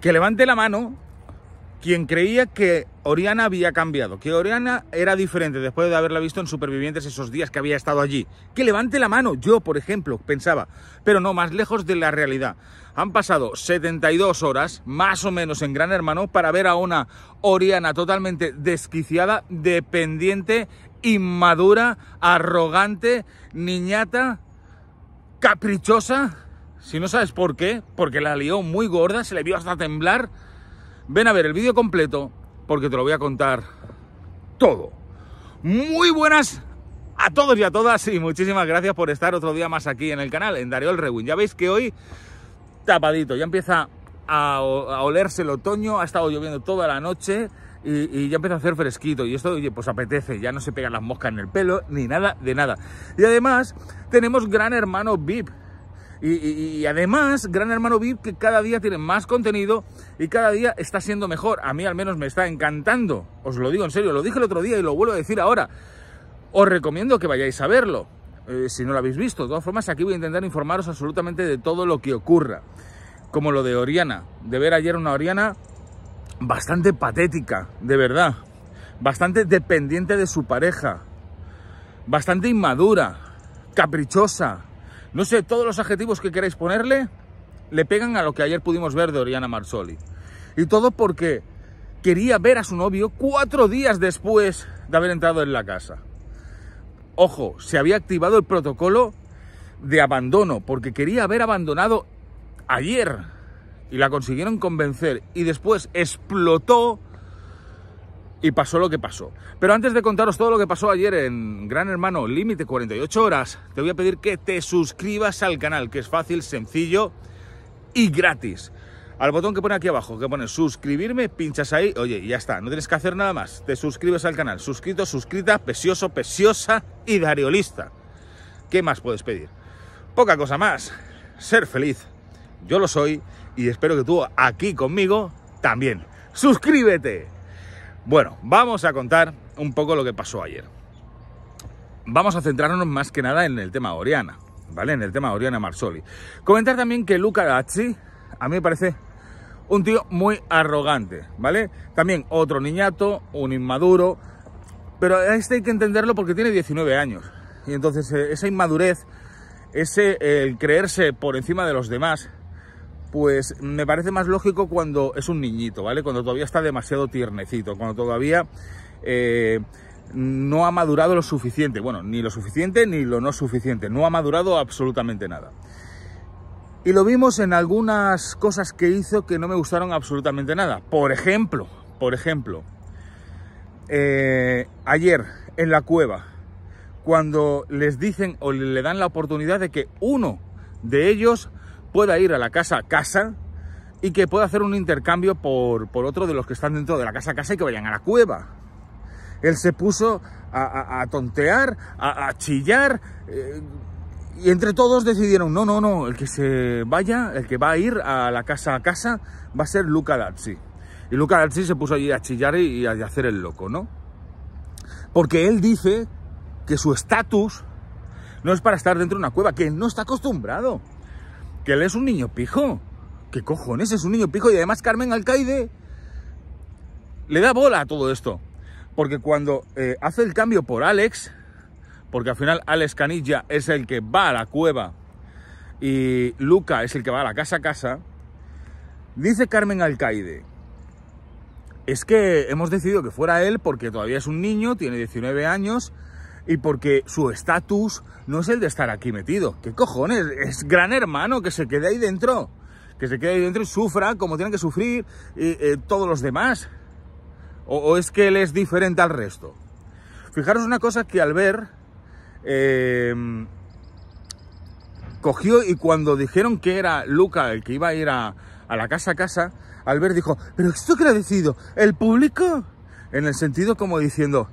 Que levante la mano quien creía que Oriana había cambiado, que Oriana era diferente después de haberla visto en Supervivientes esos días que había estado allí. Que levante la mano, yo por ejemplo pensaba, pero no, más lejos de la realidad. Han pasado 72 horas, más o menos en Gran Hermano, para ver a una Oriana totalmente desquiciada, dependiente, inmadura, arrogante, niñata, caprichosa si no sabes por qué, porque la lió muy gorda, se le vio hasta temblar. Ven a ver el vídeo completo porque te lo voy a contar todo. Muy buenas a todos y a todas y muchísimas gracias por estar otro día más aquí en el canal, en Dario el Rewind. Ya veis que hoy tapadito, ya empieza a, olerse el otoño, ha estado lloviendo toda la noche y, y, ya empieza a hacer fresquito y esto oye, pues apetece, ya no se pegan las moscas en el pelo ni nada de nada. Y además tenemos Gran Hermano VIP, y, además, Gran Hermano VIP que cada día tiene más contenido y cada día está siendo mejor. A mí al menos me está encantando. Os lo digo en serio, lo dije el otro día y lo vuelvo a decir ahora. Os recomiendo que vayáis a verlo. Eh, si no lo habéis visto, de todas formas, aquí voy a intentar informaros absolutamente de todo lo que ocurra. Como lo de Oriana, de ver ayer una Oriana bastante patética, de verdad. Bastante dependiente de su pareja. Bastante inmadura, caprichosa, no sé, todos los adjetivos que queráis ponerle le pegan a lo que ayer pudimos ver de Oriana Marsoli. Y todo porque quería ver a su novio cuatro días después de haber entrado en la casa. Ojo, se había activado el protocolo de abandono porque quería haber abandonado ayer y la consiguieron convencer y después explotó y pasó lo que pasó. Pero antes de contaros todo lo que pasó ayer en Gran Hermano Límite 48 horas, te voy a pedir que te suscribas al canal, que es fácil, sencillo y gratis. Al botón que pone aquí abajo, que pone suscribirme, pinchas ahí, oye, y ya está, no tienes que hacer nada más. Te suscribes al canal, suscrito, suscrita, pesioso, pesiosa y dariolista. ¿Qué más puedes pedir? Poca cosa más. Ser feliz. Yo lo soy y espero que tú aquí conmigo también. ¡Suscríbete! Bueno, vamos a contar un poco lo que pasó ayer. Vamos a centrarnos más que nada en el tema Oriana, ¿vale? En el tema Oriana Marsoli. Comentar también que Luca Gacci, a mí me parece un tío muy arrogante, ¿vale? También otro niñato, un inmaduro, pero este hay que entenderlo porque tiene 19 años. Y entonces eh, esa inmadurez, ese eh, creerse por encima de los demás, pues me parece más lógico cuando es un niñito, ¿vale? Cuando todavía está demasiado tiernecito, cuando todavía eh, no ha madurado lo suficiente. Bueno, ni lo suficiente ni lo no suficiente. No ha madurado absolutamente nada. Y lo vimos en algunas cosas que hizo que no me gustaron absolutamente nada. Por ejemplo, por ejemplo, eh, ayer en la cueva, cuando les dicen o le dan la oportunidad de que uno de ellos pueda ir a la casa a casa y que pueda hacer un intercambio por, otro de los que están dentro de la casa a casa y que vayan a la cueva. Él se puso a, tontear, a, chillar, eh, y entre todos decidieron, no, no, no, el que se vaya, el que va a ir a la casa a casa va a ser Luca Dazzi. Y Luca Dazzi se puso allí a chillar y, a hacer el loco, ¿no? Porque él dice que su estatus no es para estar dentro de una cueva, que no está acostumbrado que él es un niño pijo. ¿Qué cojones? Es un niño pijo y además Carmen Alcaide le da bola a todo esto. Porque cuando eh, hace el cambio por Alex, porque al final Alex Canilla es el que va a la cueva y Luca es el que va a la casa a casa, dice Carmen Alcaide, es que hemos decidido que fuera él porque todavía es un niño, tiene 19 años, y porque su estatus no es el de estar aquí metido. ¿Qué cojones? Es gran hermano que se quede ahí dentro. Que se quede ahí dentro y sufra como tienen que sufrir eh, todos los demás. O, es que él es diferente al resto? Fijaros una cosa que Albert... Em, cogió y cuando dijeron que era Luca el que iba a ir a, la casa a casa, Albert dijo, ¿pero esto agradecido". ha ¿El público? En el sentido como diciendo,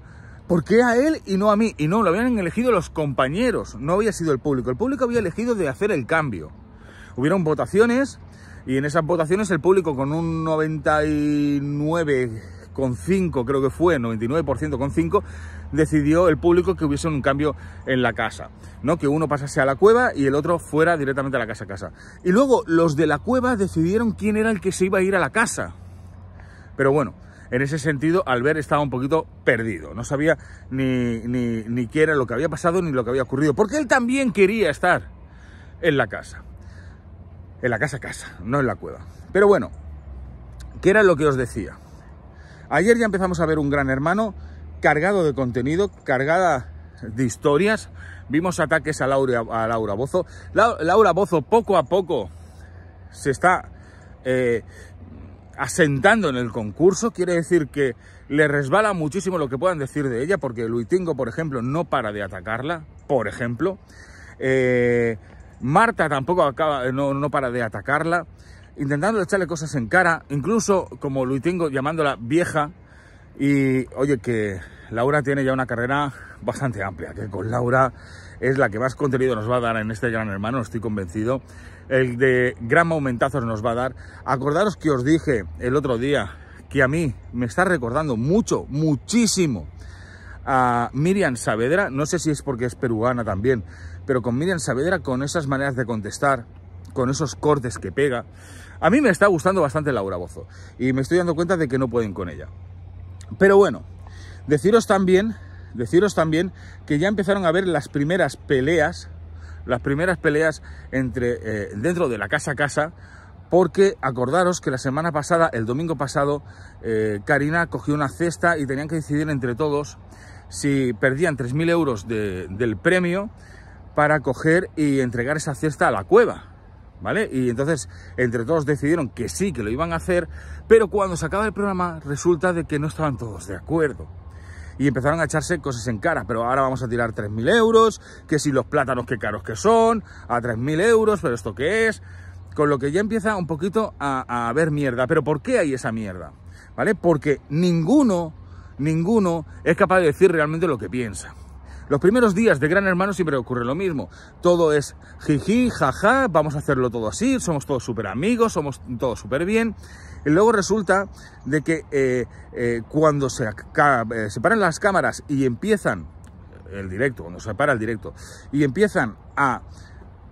¿Por qué a él y no a mí? Y no, lo habían elegido los compañeros, no había sido el público. El público había elegido de hacer el cambio. Hubieron votaciones y en esas votaciones el público con un 99,5 creo que fue, 99% con 5, decidió el público que hubiese un cambio en la casa, ¿no? Que uno pasase a la cueva y el otro fuera directamente a la casa a casa. Y luego los de la cueva decidieron quién era el que se iba a ir a la casa. Pero bueno, en ese sentido, Albert estaba un poquito perdido. No sabía ni, ni, qué era lo que había pasado ni lo que había ocurrido, porque él también quería estar en la casa. En la casa casa, no en la cueva. Pero bueno, ¿qué era lo que os decía? Ayer ya empezamos a ver un gran hermano cargado de contenido, cargada de historias. Vimos ataques a Laura, a Laura Bozo. Laura Bozo poco a poco se está eh, asentando en el concurso, quiere decir que le resbala muchísimo lo que puedan decir de ella, porque Luitingo, por ejemplo, no para de atacarla, por ejemplo. Eh, Marta tampoco acaba, eh, no, no, para de atacarla, intentando echarle cosas en cara, incluso como Luitingo llamándola vieja. Y oye, que Laura tiene ya una carrera bastante amplia, que con Laura es la que más contenido nos va a dar en este Gran Hermano, estoy convencido. El de gran momentazos nos va a dar. Acordaros que os dije el otro día que a mí me está recordando mucho, muchísimo a Miriam Saavedra, no sé si es porque es peruana también, pero con Miriam Saavedra, con esas maneras de contestar, con esos cortes que pega, a mí me está gustando bastante Laura Bozo y me estoy dando cuenta de que no pueden con ella. Pero bueno, deciros también Deciros también que ya empezaron a ver las primeras peleas, las primeras peleas entre, eh, dentro de la casa a casa, porque acordaros que la semana pasada, el domingo pasado, eh, Karina cogió una cesta y tenían que decidir entre todos si perdían 3.000 euros del premio para coger y entregar esa cesta a la cueva. ¿Vale? Y entonces entre todos decidieron que sí, que lo iban a hacer, pero cuando se acaba el programa resulta de que no estaban todos de acuerdo y empezaron a echarse cosas en cara, pero ahora vamos a tirar 3.000 euros, que si los plátanos qué caros que son, a 3.000 euros, pero esto qué es, con lo que ya empieza un poquito a, a haber mierda, pero ¿por qué hay esa mierda? ¿Vale? Porque ninguno, ninguno es capaz de decir realmente lo que piensa. Los primeros días de Gran Hermano siempre ocurre lo mismo. Todo es jiji, jaja, vamos a hacerlo todo así, somos todos súper amigos, somos todos súper bien. Y luego resulta de que eh, eh, cuando eh, se paran las cámaras y empiezan el directo, cuando se para el directo, y empiezan a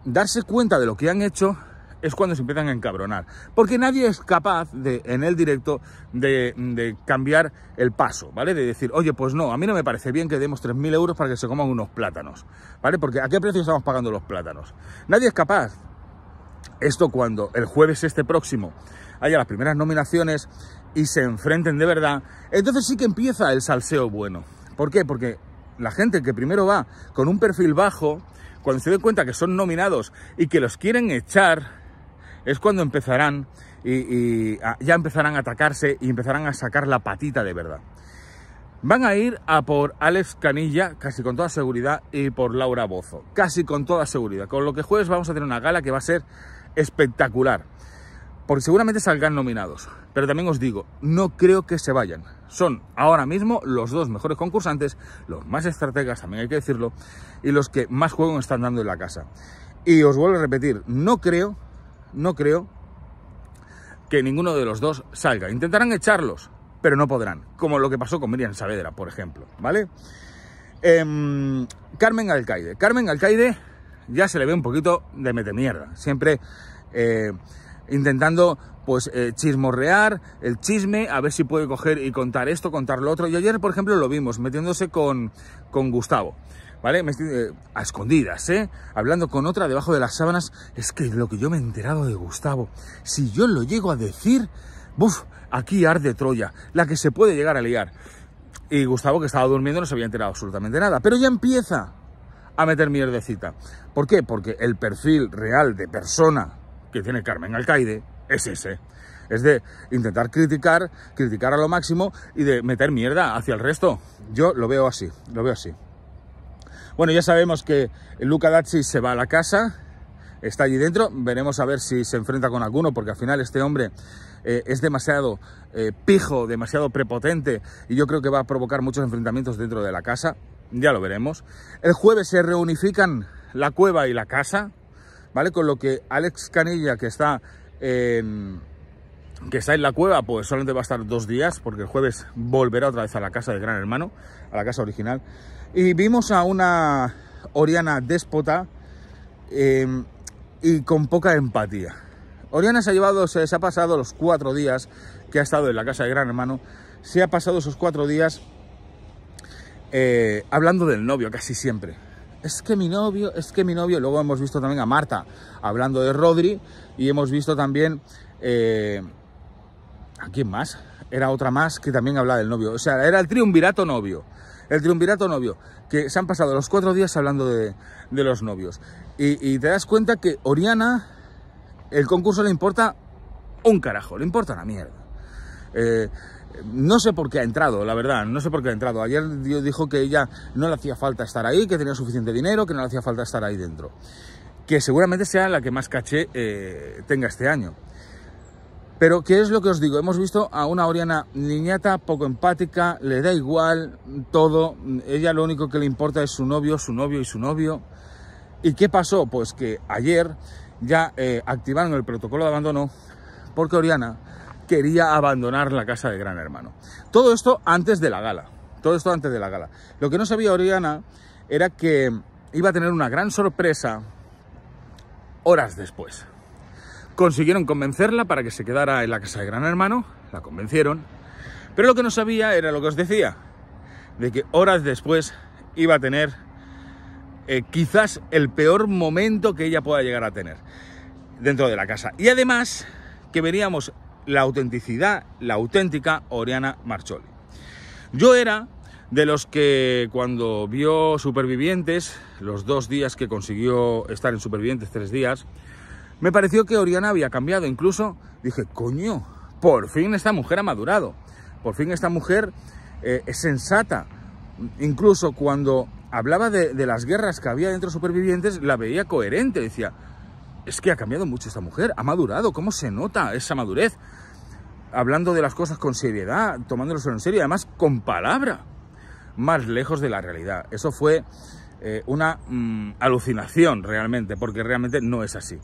darse cuenta de lo que han hecho, es cuando se empiezan a encabronar. Porque nadie es capaz de, en el directo, de, de, cambiar el paso, ¿vale? De decir, oye, pues no, a mí no me parece bien que demos 3.000 euros para que se coman unos plátanos, ¿vale? Porque ¿a qué precio estamos pagando los plátanos? Nadie es capaz esto cuando el jueves este próximo haya las primeras nominaciones y se enfrenten de verdad, entonces sí que empieza el salseo bueno. ¿Por qué? Porque la gente que primero va con un perfil bajo, cuando se den cuenta que son nominados y que los quieren echar, es cuando empezarán y, ya empezarán a atacarse y empezarán a sacar la patita de verdad. Van a ir a por Alex Canilla, casi con toda seguridad, y por Laura Bozo, casi con toda seguridad. Con lo que jueves vamos a tener una gala que va a ser espectacular. Porque seguramente salgan nominados. Pero también os digo, no creo que se vayan. Son ahora mismo los dos mejores concursantes, los más estrategas, también hay que decirlo, y los que más juego están dando en la casa. Y os vuelvo a repetir, no creo, no creo que ninguno de los dos salga. Intentarán echarlos, pero no podrán. Como lo que pasó con Miriam Saavedra, por ejemplo, ¿vale? Em, Carmen Alcaide. Carmen Alcaide ya se le ve un poquito de mierda Siempre eh, intentando pues eh, chismorrear, el chisme, a ver si puede coger y contar esto, contar lo otro. Y ayer, por ejemplo, lo vimos metiéndose con, con Gustavo. ¿Vale? Eh, a escondidas, ¿eh? Hablando con otra debajo de las sábanas. Es que lo que yo me he enterado de Gustavo, si yo lo llego a decir, ¡buf! Aquí arde Troya, la que se puede llegar a liar. Y Gustavo, que estaba durmiendo, no se había enterado absolutamente nada. Pero ya empieza a meter mierdecita. ¿Por qué? Porque el perfil real de persona que tiene Carmen Alcaide es ese. Es de intentar criticar, criticar a lo máximo y de meter mierda hacia el resto. Yo lo veo así, lo veo así. Bueno, ya sabemos que Luca Dacci se va a la casa, está allí dentro. Veremos a ver si se enfrenta con alguno, porque al final este hombre eh, es demasiado eh, pijo, demasiado prepotente, y yo creo que va a provocar muchos enfrentamientos dentro de la casa. Ya lo veremos. El jueves se reunifican la cueva y la casa. ¿vale? Con lo que Alex Canilla, que está en, que la cueva, pues solamente va a estar dos días, porque el jueves volverá otra vez a la casa de Gran Hermano, a la casa original. Y vimos a una Oriana déspota em, y con poca empatía. Oriana se ha llevado, se, ha pasado los cuatro días que ha estado en la casa de Gran Hermano, se ha pasado esos cuatro días eh, hablando del novio casi siempre es que mi novio, es que mi novio. Luego hemos visto también a Marta hablando de Rodri y hemos visto también... Eh, ¿A quién más? Era otra más que también hablaba del novio. O sea, era el triunvirato novio. El triunvirato novio. Que se han pasado los cuatro días hablando de, los novios. Y, te das cuenta que Oriana, el concurso le importa un carajo, le importa una mierda. Eh, no sé por qué ha entrado, la verdad, no sé por qué ha entrado. Ayer dijo que ella no le hacía falta estar ahí, que tenía suficiente dinero, que no le hacía falta estar ahí dentro. Que seguramente sea la que más caché eh, tenga este año. Pero, ¿qué es lo que os digo? Hemos visto a una Oriana niñata, poco empática, le da igual todo. Ella lo único que le importa es su novio, su novio y su novio. ¿Y qué pasó? Pues que ayer ya eh, activaron el protocolo de abandono porque Oriana quería abandonar la casa de Gran Hermano. Todo esto antes de la gala. Todo esto antes de la gala. Lo que no sabía Oriana era que iba a tener una gran sorpresa horas después. Consiguieron convencerla para que se quedara en la casa de Gran Hermano, la convencieron, pero lo que no sabía era lo que os decía, de que horas después iba a tener eh, quizás el peor momento que ella pueda llegar a tener dentro de la casa. Y además que veríamos la autenticidad, la auténtica Oriana Marcholi. Yo era de los que cuando vio Supervivientes, los dos días que consiguió estar en Supervivientes, tres días, me pareció que Oriana había cambiado. Incluso dije, coño, por fin esta mujer ha madurado. Por fin esta mujer eh, es sensata. Incluso cuando hablaba de, de, las guerras que había dentro de Supervivientes, la veía coherente. Decía, es que ha cambiado mucho esta mujer, ha madurado, ¿cómo se nota esa madurez? Hablando de las cosas con seriedad, tomándolos en serio, además con palabra, más lejos de la realidad. Eso fue eh, una mm, alucinación realmente, porque realmente no es así.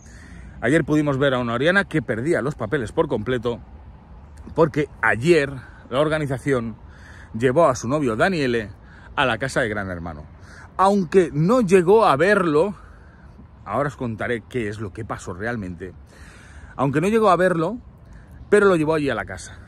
Ayer pudimos ver a una Oriana que perdía los papeles por completo, porque ayer la organización llevó a su novio Daniele a la casa de Gran Hermano. Aunque no llegó a verlo, Ahora os contaré qué es lo que pasó realmente. Aunque no llegó a verlo, pero lo llevó allí a la casa.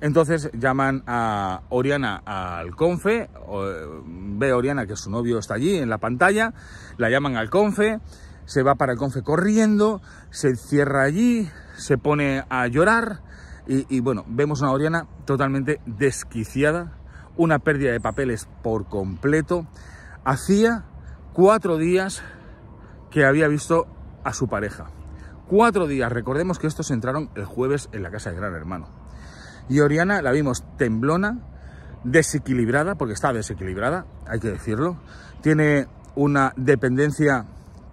Entonces llaman a Oriana al confe, eh, ve a Oriana que su novio está allí en la pantalla, la llaman al confe, se va para el confe corriendo, se encierra allí, se pone a llorar y, bueno, vemos una Oriana totalmente desquiciada, una pérdida de papeles por completo. Hacía cuatro días que había visto a su pareja. Cuatro días, recordemos que estos entraron el jueves en la casa de Gran Hermano. Y Oriana la vimos temblona, desequilibrada, porque está desequilibrada, hay que decirlo. Tiene una dependencia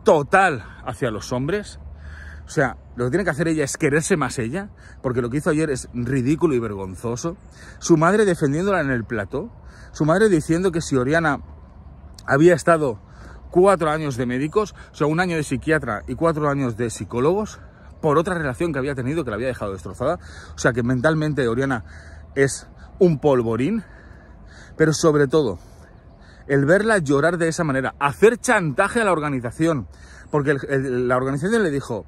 total hacia los hombres. O sea, lo que tiene que hacer ella es quererse más ella, porque lo que hizo ayer es ridículo y vergonzoso. Su madre defendiéndola en el plató, su madre diciendo que si Oriana había estado cuatro años de médicos, o sea, un año de psiquiatra y cuatro años de psicólogos por otra relación que había tenido que la había dejado destrozada. O sea que mentalmente Oriana es un polvorín, pero sobre todo el verla llorar de esa manera, hacer chantaje a la organización, porque la organización le dijo,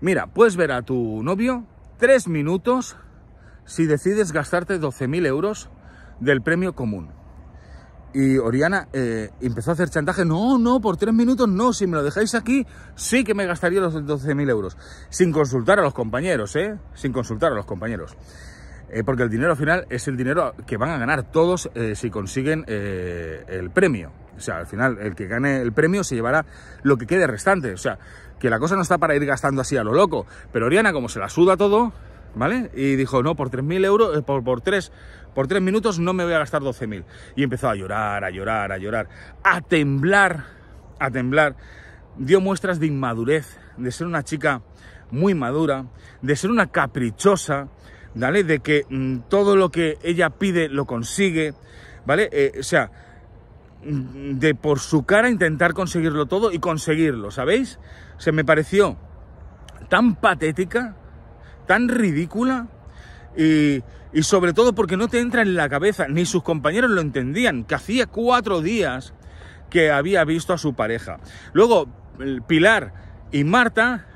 mira, puedes ver a tu novio tres minutos si decides gastarte 12.000 euros del premio común. Y Oriana eh, empezó a hacer chantaje, no, no, por tres minutos no, si me lo dejáis aquí, sí que me gastaría los 12.000 euros, sin consultar a los compañeros, ¿eh? Sin consultar a los compañeros. Eh, porque el dinero al final es el dinero que van a ganar todos eh, si consiguen el premio. O sea, al final el que gane el premio se llevará lo que quede restante. O sea, que la cosa no está para ir gastando así a lo loco. Pero Oriana, como se la suda todo, ¿vale? Y dijo, no, por 3.000 euros, por, tres... Por tres minutos no me voy a gastar 12.000. Y empezó a llorar, a llorar, a llorar, a temblar, a temblar. Dio muestras de inmadurez, de ser una chica muy madura, de ser una caprichosa, ¿vale? De que mm, todo lo que ella pide lo consigue, ¿vale? Eh, o sea, mm, de por su cara intentar conseguirlo todo y conseguirlo, ¿sabéis? Se me pareció tan patética, tan ridícula, y, sobre todo porque no te entra en la cabeza, ni sus compañeros lo entendían, que hacía cuatro días que había visto a su pareja. Luego, Pilar y Marta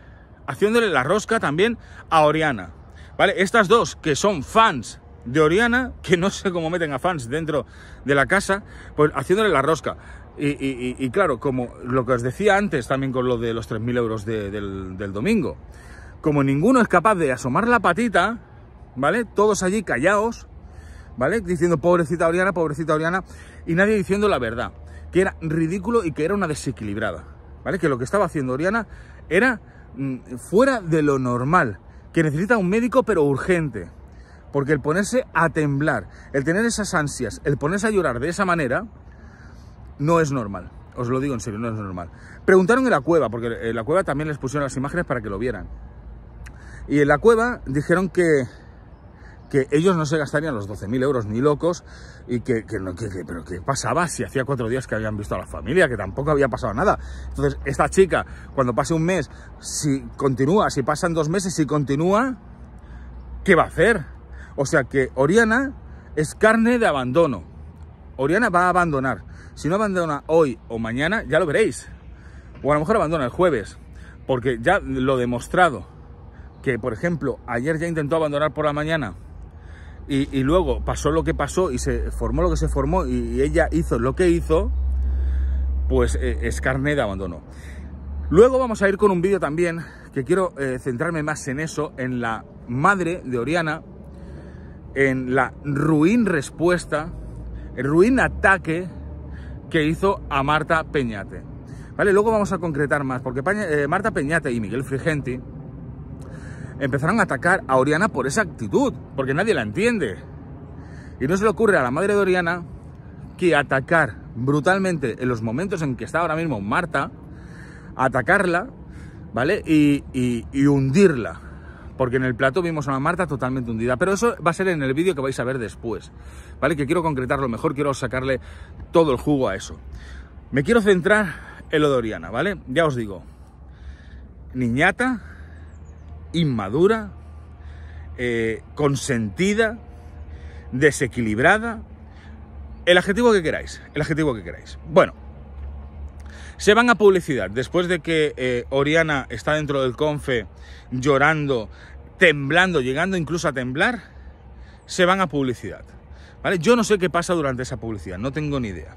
haciéndole la rosca también a Oriana. ¿Vale? Estas dos que son fans de Oriana, que no sé cómo meten a fans dentro de la casa, pues haciéndole la rosca. Y, claro, como lo que os decía antes también con lo de los 3.000 euros del domingo, como ninguno es capaz de asomar la patita, ¿vale? Todos allí callados, ¿vale? Diciendo pobrecita Oriana, pobrecita Oriana, y nadie diciendo la verdad, que era ridículo y que era una desequilibrada, ¿vale? Que lo que estaba haciendo Oriana era mm, fuera de lo normal, que necesita un médico pero urgente, porque el ponerse a temblar, el tener esas ansias, el ponerse a llorar de esa manera, no es normal. Os lo digo en serio, no es normal. Preguntaron en la cueva, porque en la cueva también les pusieron las imágenes para que lo vieran. Y en la cueva dijeron que que ellos no se gastarían los 12.000 euros ni locos y que, que, no, que, pero ¿qué pasaba si hacía cuatro días que habían visto a la familia, que tampoco había pasado nada? Entonces, esta chica, cuando pase un mes, si continúa, si pasan dos meses, si continúa, ¿qué va a hacer? O sea que Oriana es carne de abandono. Oriana va a abandonar. Si no abandona hoy o mañana, ya lo veréis. O a lo mejor abandona el jueves, porque ya lo demostrado, que por ejemplo ayer ya intentó abandonar por la mañana y, luego pasó lo que pasó y se formó lo que se formó y, ella hizo lo que hizo, pues eh, es carne de abandono. Luego vamos a ir con un vídeo también que quiero eh, centrarme más en eso, en la madre de Oriana, en la ruin respuesta, el ruin ataque que hizo a Marta Peñate. ¿Vale? Luego vamos a concretar más, porque eh, Marta Peñate y Miguel Frigenti empezaron a atacar a Oriana por esa actitud, porque nadie la entiende. Y no se le ocurre a la madre de Oriana que atacar brutalmente en los momentos en que está ahora mismo Marta, atacarla, ¿vale? Y, hundirla. Porque en el plato vimos a Marta totalmente hundida. Pero eso va a ser en el vídeo que vais a ver después, ¿vale? Que quiero concretarlo mejor, quiero sacarle todo el jugo a eso. Me quiero centrar en lo de Oriana, ¿vale? Ya os digo, niñata, inmadura, eh, consentida, desequilibrada, el adjetivo que queráis, el adjetivo que queráis. Bueno, se van a publicidad. Después de que eh, Oriana está dentro del confe llorando, temblando, llegando incluso a temblar, se van a publicidad. ¿Vale? Yo no sé qué pasa durante esa publicidad, no tengo ni idea.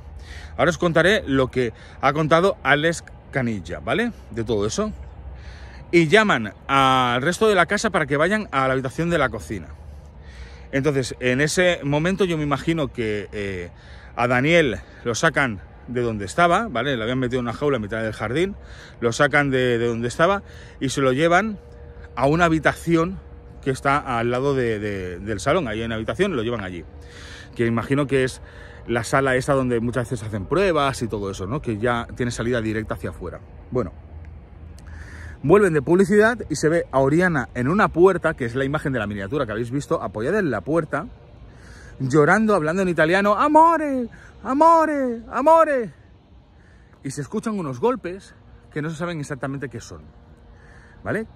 Ahora os contaré lo que ha contado Alex Canilla, ¿vale? De todo eso y llaman al resto de la casa para que vayan a la habitación de la cocina. Entonces, en ese momento yo me imagino que eh, a Daniel lo sacan de donde estaba, ¿vale? le habían metido en una jaula en mitad del jardín, lo sacan de, donde estaba y se lo llevan a una habitación que está al lado del salón, ahí en una habitación, lo llevan allí. Que imagino que es la sala esa donde muchas veces hacen pruebas y todo eso, ¿no? Que ya tiene salida directa hacia afuera. Bueno, Vuelven de publicidad y se ve a Oriana en una puerta, que es la imagen de la miniatura que habéis visto, apoyada en la puerta, llorando, hablando en italiano, amore, amore, amore. Y se escuchan unos golpes que no se saben exactamente qué son. ¿Vale?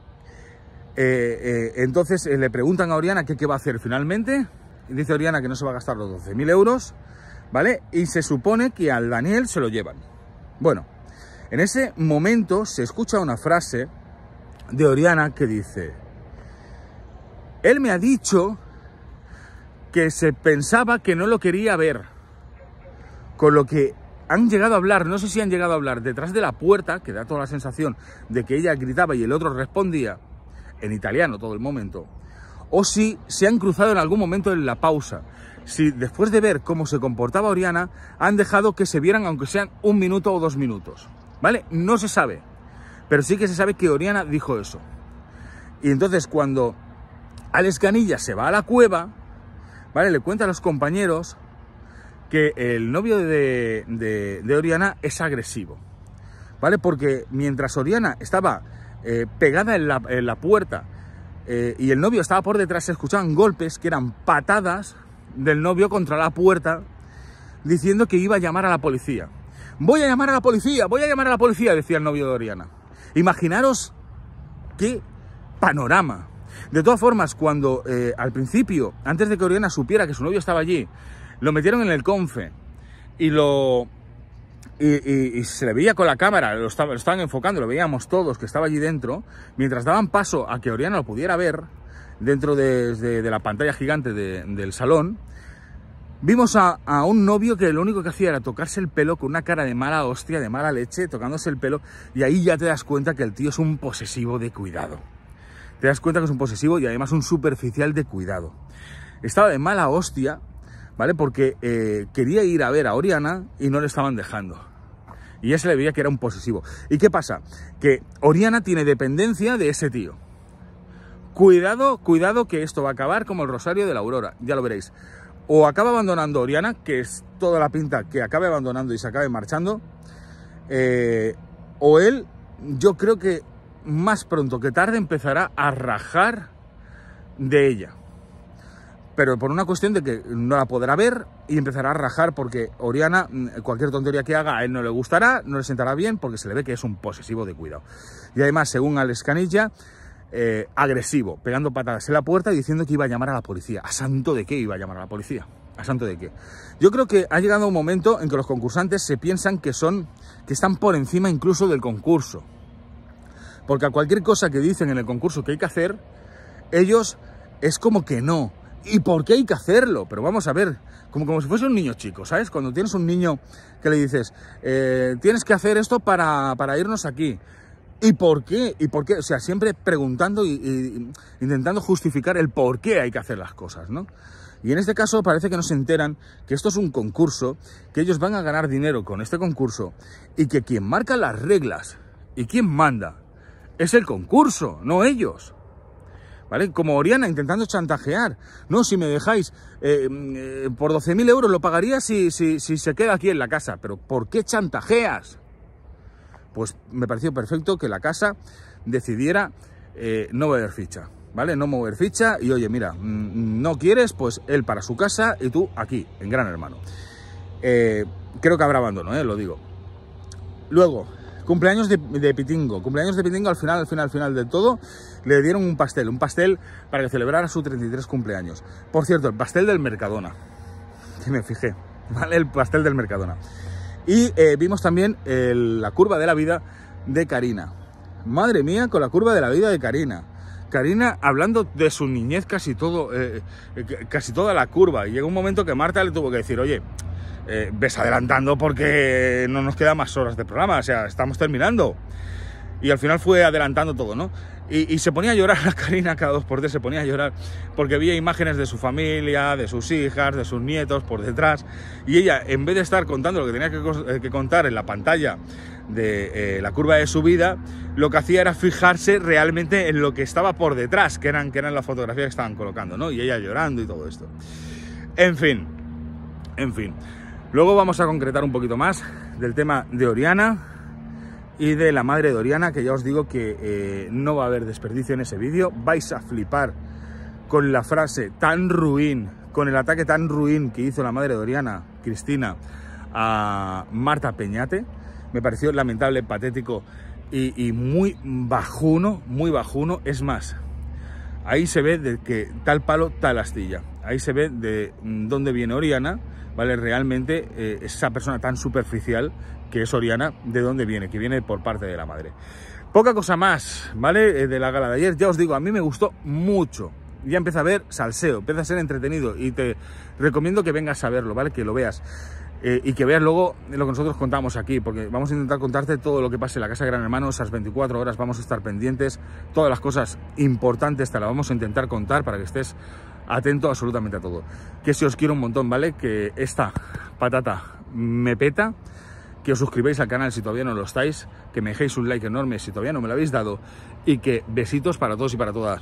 Eh, eh, entonces eh, le preguntan a Oriana qué, qué va a hacer finalmente. dice Oriana que no se va a gastar los 12.000 euros. ¿Vale? Y se supone que al Daniel se lo llevan. Bueno, en ese momento se escucha una frase de Oriana que dice, él me ha dicho que se pensaba que no lo quería ver, con lo que han llegado a hablar, no sé si han llegado a hablar detrás de la puerta, que da toda la sensación de que ella gritaba y el otro respondía, en italiano todo el momento, o si se han cruzado en algún momento en la pausa, si después de ver cómo se comportaba Oriana, han dejado que se vieran aunque sean un minuto o dos minutos, ¿vale? No se sabe, pero sí que se sabe que Oriana dijo eso. Y entonces cuando Alex Canilla se va a la cueva, ¿vale? Le cuenta a los compañeros que el novio de, Oriana es agresivo, ¿vale? Porque mientras Oriana estaba eh, pegada en la, puerta eh, y el novio estaba por detrás, se escuchaban golpes que eran patadas del novio contra la puerta diciendo que iba a llamar a la policía. Voy a llamar a la policía, voy a llamar a la policía, decía el novio de Oriana. Imaginaros qué panorama. De todas formas, cuando eh, al principio, antes de que Oriana supiera que su novio estaba allí, lo metieron en el confe y lo... Y, se le veía con la cámara, lo, estaban enfocando, lo veíamos todos que estaba allí dentro, mientras daban paso a que Oriana lo pudiera ver dentro de, la pantalla gigante del salón, Vimos a, un novio que lo único que hacía era tocarse el pelo con una cara de mala hostia, de mala leche, tocándose el pelo, y ahí ya te das cuenta que el tío es un posesivo de cuidado. Te das cuenta que es un posesivo y además un superficial de cuidado. Estaba de mala hostia, ¿vale? Porque eh, quería ir a ver a Oriana y no le estaban dejando. Y ya se le veía que era un posesivo. ¿Y qué pasa? Que Oriana tiene dependencia de ese tío. Cuidado, cuidado que esto va a acabar como el Rosario de la Aurora, ya lo veréis o acaba abandonando Oriana, que es toda la pinta que acabe abandonando y se acabe marchando, eh, o él, yo creo que más pronto que tarde empezará a rajar de ella. Pero por una cuestión de que no la podrá ver y empezará a rajar porque Oriana, mm, cualquier tontería que haga, a él no le gustará, no le sentará bien porque se le ve que es un posesivo de cuidado. Y además, según Alex Canilla, eh, agresivo, pegando patadas en la puerta y diciendo que iba a llamar a la policía. ¿A santo de qué iba a llamar a la policía? ¿A santo de qué? Yo creo que ha llegado un momento en que los concursantes se piensan que son, que están por encima incluso del concurso. Porque a cualquier cosa que dicen en el concurso que hay que hacer, ellos es como que no. ¿Y por qué hay que hacerlo? Pero vamos a ver, como, como si fuese un niño chico, ¿sabes? Cuando tienes un niño que le dices, eh, tienes que hacer esto para, para irnos aquí. ¿Y por qué? ¿Y por qué? O sea, siempre preguntando y, intentando justificar el por qué hay que hacer las cosas, ¿no? Y en este caso parece que no se enteran que esto es un concurso, que ellos van a ganar dinero con este concurso y que quien marca las reglas y quien manda es el concurso, no ellos. ¿Vale? Como Oriana intentando chantajear. No, si me dejáis eh, mm, eh, por 12.000 euros lo pagaría si se queda aquí en la casa. Pero ¿por qué chantajeas? pues me pareció perfecto que la casa decidiera eh, no mover ficha, ¿vale? No mover ficha y oye, mira, mm, no quieres, pues él para su casa y tú aquí, en Gran Hermano. Eh, creo que habrá abandono, eh, lo digo. Luego, cumpleaños de, de, Pitingo. Cumpleaños de Pitingo al final, al final, al final de todo, le dieron un pastel, un pastel para que celebrara su 33 cumpleaños. Por cierto, el pastel del Mercadona, que me fijé, ¿vale? El pastel del Mercadona. Y eh, vimos también la curva de la vida de Karina. Madre mía, con la curva de la vida de Karina. Karina hablando de su niñez casi todo, eh, eh, casi toda la curva. Y llegó un momento que Marta le tuvo que decir, oye, ves adelantando porque no nos quedan más horas de programa, o sea, estamos terminando. Y al final fue adelantando todo, ¿no? Y, se ponía a llorar la Karina cada dos por tres, se ponía a llorar porque veía imágenes de su familia, de sus hijas, de sus nietos por detrás. Y ella, en vez de estar contando lo que tenía que, eh, contar en la pantalla de eh, la curva de su vida, lo que hacía era fijarse realmente en lo que estaba por detrás, que eran, que eran las fotografías que estaban colocando, ¿no? Y ella llorando y todo esto. En fin, en fin. Luego vamos a concretar un poquito más del tema de Oriana y de la madre de Oriana, que ya os digo que eh, no va a haber desperdicio en ese vídeo. Vais a flipar con la frase tan ruin, con el ataque tan ruin que hizo la madre de Oriana, Cristina, a Marta Peñate. Me pareció lamentable, patético y, y muy bajuno, muy bajuno. Es más, ahí se ve de que tal palo, tal astilla. Ahí se ve de mm, dónde viene Oriana ¿vale? Realmente eh, esa persona tan superficial que es Oriana, ¿de dónde viene? Que viene por parte de la madre. Poca cosa más, ¿vale? Eh, de la gala de ayer, ya os digo, a mí me gustó mucho. Ya empieza a ver salseo, empieza a ser entretenido y te recomiendo que vengas a verlo, ¿vale? Que lo veas. Eh, y que veas luego lo que nosotros contamos aquí, porque vamos a intentar contarte todo lo que pase en la casa de Gran Hermano, esas 24 horas vamos a estar pendientes, todas las cosas importantes te las vamos a intentar contar para que estés atento absolutamente a todo. Que si os quiero un montón, ¿vale? Que esta patata me peta. Que os suscribáis al canal si todavía no lo estáis. Que me dejéis un like enorme si todavía no me lo habéis dado. Y que besitos para todos y para todas.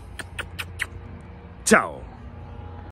¡Chao!